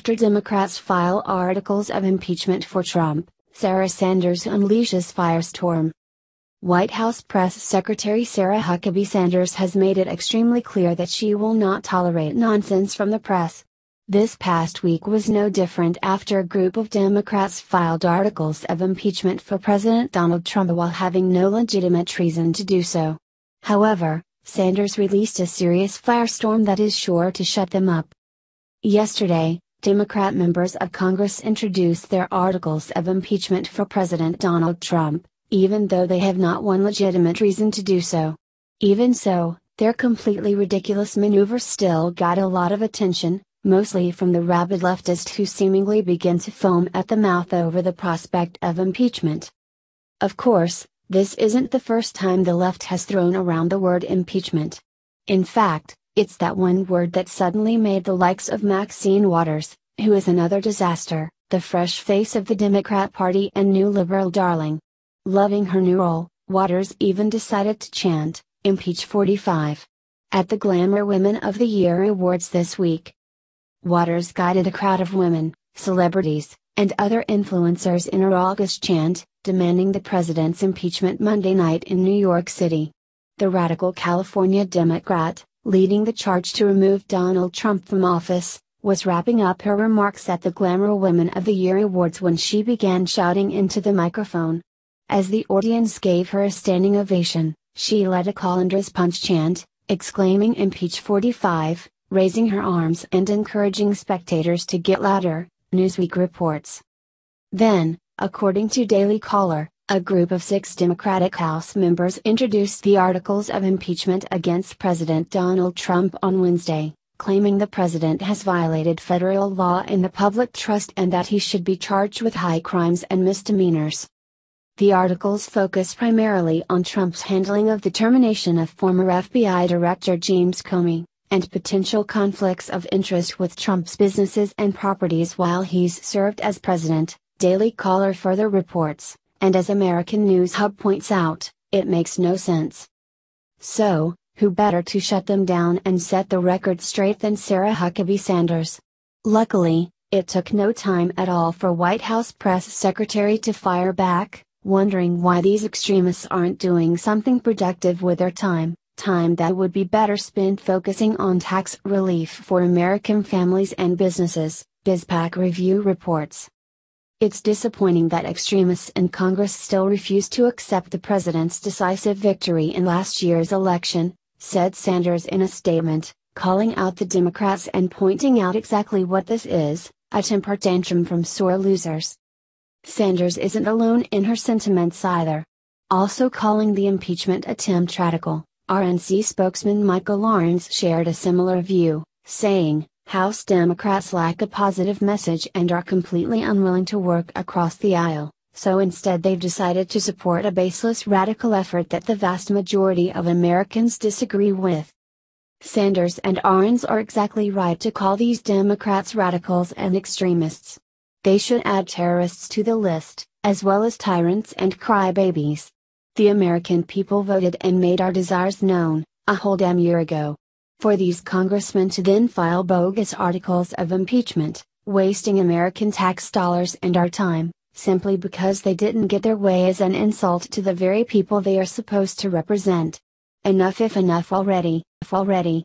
after Democrats file articles of impeachment for Trump, Sarah Sanders unleashes firestorm. White House Press Secretary Sarah Huckabee Sanders has made it extremely clear that she will not tolerate nonsense from the press. This past week was no different after a group of Democrats filed articles of impeachment for President Donald Trump while having no legitimate reason to do so. However, Sanders released a serious firestorm that is sure to shut them up. Yesterday, Democrat members of Congress introduced their articles of impeachment for President Donald Trump, even though they have not one legitimate reason to do so. Even so, their completely ridiculous maneuver still got a lot of attention, mostly from the rabid leftists who seemingly begin to foam at the mouth over the prospect of impeachment. Of course, this isn't the first time the left has thrown around the word impeachment. In fact, it's that one word that suddenly made the likes of Maxine Waters, who is another disaster, the fresh face of the Democrat Party and new liberal darling. Loving her new role, Waters even decided to chant, Impeach 45. At the Glamour Women of the Year Awards this week, Waters guided a crowd of women, celebrities, and other influencers in her August chant, demanding the president's impeachment Monday night in New York City. The radical California Democrat, leading the charge to remove Donald Trump from office, was wrapping up her remarks at the Glamour Women of the Year Awards when she began shouting into the microphone. As the audience gave her a standing ovation, she led a and punch chant, exclaiming Impeach 45, raising her arms and encouraging spectators to get louder, Newsweek reports. Then, according to Daily Caller, a group of six Democratic House members introduced the articles of impeachment against President Donald Trump on Wednesday, claiming the president has violated federal law in the public trust and that he should be charged with high crimes and misdemeanors. The articles focus primarily on Trump's handling of the termination of former FBI Director James Comey, and potential conflicts of interest with Trump's businesses and properties while he's served as president, Daily Caller further reports and as American News Hub points out, it makes no sense. So, who better to shut them down and set the record straight than Sarah Huckabee Sanders? Luckily, it took no time at all for White House press secretary to fire back, wondering why these extremists aren't doing something productive with their time, time that would be better spent focusing on tax relief for American families and businesses, Bizpak review reports. It's disappointing that extremists in Congress still refuse to accept the president's decisive victory in last year's election, said Sanders in a statement, calling out the Democrats and pointing out exactly what this is a temper tantrum from sore losers. Sanders isn't alone in her sentiments either. Also calling the impeachment attempt radical, RNC spokesman Michael Lawrence shared a similar view, saying, House Democrats lack a positive message and are completely unwilling to work across the aisle, so instead they've decided to support a baseless radical effort that the vast majority of Americans disagree with. Sanders and Arons are exactly right to call these Democrats radicals and extremists. They should add terrorists to the list, as well as tyrants and crybabies. The American people voted and made our desires known, a whole damn year ago for these congressmen to then file bogus articles of impeachment, wasting American tax dollars and our time, simply because they didn't get their way is an insult to the very people they are supposed to represent. Enough if enough already, if already,